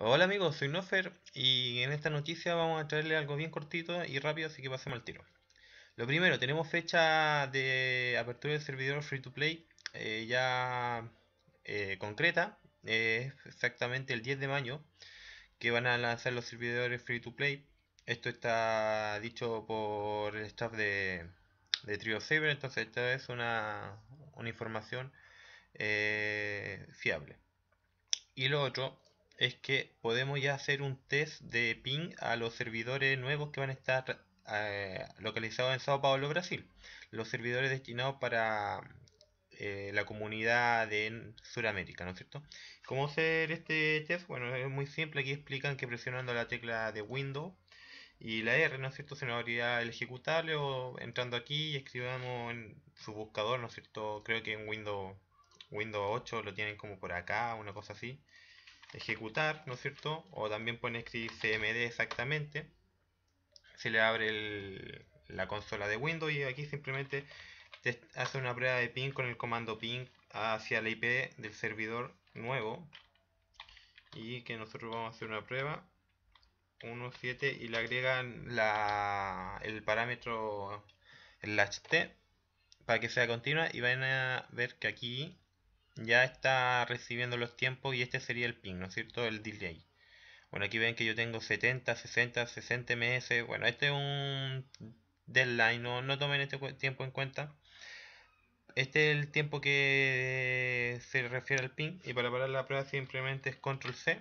Hola amigos, soy Nofer y en esta noticia vamos a traerle algo bien cortito y rápido, así que pasemos al tiro. Lo primero, tenemos fecha de apertura del servidor Free to Play eh, ya eh, concreta, es exactamente el 10 de mayo, que van a lanzar los servidores Free to Play. Esto está dicho por el staff de, de Trio Saber, entonces esta es una, una información eh, fiable. Y lo otro es que podemos ya hacer un test de ping a los servidores nuevos que van a estar eh, localizados en Sao Paulo, Brasil. Los servidores destinados para eh, la comunidad de Sudamérica, ¿no es cierto? ¿Cómo hacer este test? Bueno, es muy simple. Aquí explican que presionando la tecla de Windows y la R, ¿no es cierto? Se nos abriría el ejecutable o entrando aquí y escribamos en su buscador, ¿no es cierto? Creo que en Windows, Windows 8 lo tienen como por acá, una cosa así ejecutar, ¿no es cierto? O también pueden escribir cmd exactamente. Se le abre la consola de Windows y aquí simplemente hace una prueba de ping con el comando ping hacia la IP del servidor nuevo. Y que nosotros vamos a hacer una prueba 1.7 y le agregan la, el parámetro el ht para que sea continua y van a ver que aquí ya está recibiendo los tiempos y este sería el ping, ¿no es cierto? El delay. Bueno, aquí ven que yo tengo 70, 60, 60 ms. Bueno, este es un deadline, no, no tomen este tiempo en cuenta. Este es el tiempo que se refiere al ping y para parar la prueba simplemente es control C,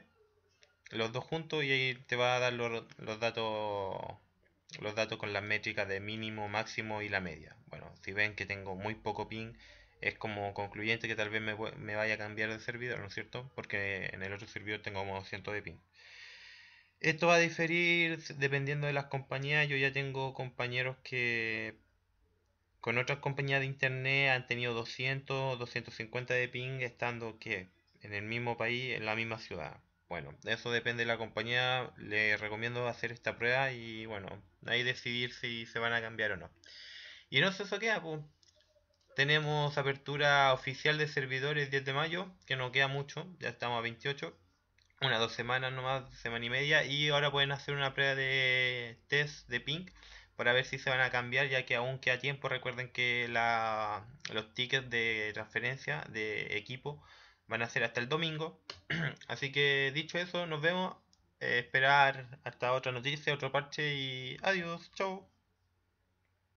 los dos juntos y ahí te va a dar los, datos los datos con las métricas de mínimo, máximo y la media. Bueno, si ven que tengo muy poco ping, es como concluyente que tal vez me, vaya a cambiar de servidor, ¿no es cierto? Porque en el otro servidor tengo como 200 de ping. Esto va a diferir dependiendo de las compañías. Yo ya tengo compañeros que con otras compañías de internet han tenido 200, 250 de ping estando que en el mismo país, en la misma ciudad. Bueno, eso depende de la compañía. Les recomiendo hacer esta prueba y bueno, ahí decidir si se van a cambiar o no. Y no sé eso qué hago ah, pues. Tenemos apertura oficial de servidores 10 de mayo, que no queda mucho, ya estamos a 28. Unas dos semanas nomás, semana y media. Y ahora pueden hacer una prueba de test de ping para ver si se van a cambiar, ya que aún queda tiempo. Recuerden que los tickets de transferencia de equipo van a ser hasta el domingo. Así que dicho eso, nos vemos. esperar hasta otra noticia, otro parche y adiós, chao.